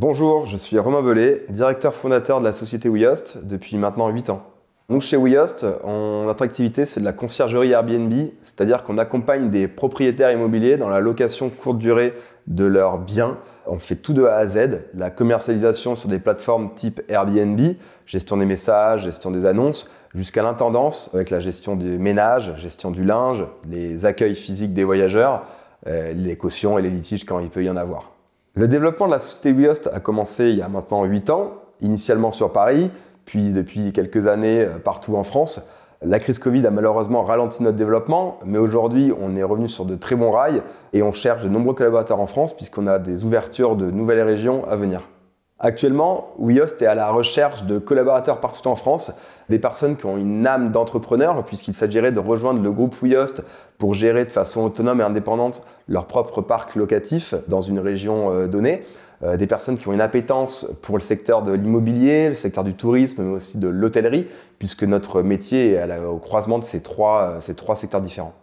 Bonjour, je suis Romain Belay, directeur fondateur de la société WeHost depuis maintenant 8 ans. Nous chez WeHost, notre activité c'est de la conciergerie Airbnb, c'est-à-dire qu'on accompagne des propriétaires immobiliers dans la location courte durée de leurs biens. On fait tout de A à Z, la commercialisation sur des plateformes type Airbnb, gestion des messages, gestion des annonces, jusqu'à l'intendance avec la gestion du ménage, gestion du linge, les accueils physiques des voyageurs, euh, les cautions et les litiges quand il peut y en avoir. Le développement de la société WeHost a commencé il y a maintenant 8 ans, initialement sur Paris, puis depuis quelques années euh, partout en France. La crise Covid a malheureusement ralenti notre développement, mais aujourd'hui on est revenu sur de très bons rails et on cherche de nombreux collaborateurs en France puisqu'on a des ouvertures de nouvelles régions à venir. Actuellement, WeHost est à la recherche de collaborateurs partout en France, des personnes qui ont une âme d'entrepreneur, puisqu'il s'agirait de rejoindre le groupe WeHost pour gérer de façon autonome et indépendante leur propre parc locatif dans une région euh, donnée. Euh, des personnes qui ont une appétence pour le secteur de l'immobilier, le secteur du tourisme, mais aussi de l'hôtellerie, puisque notre métier est au croisement de ces trois, euh, ces trois secteurs différents.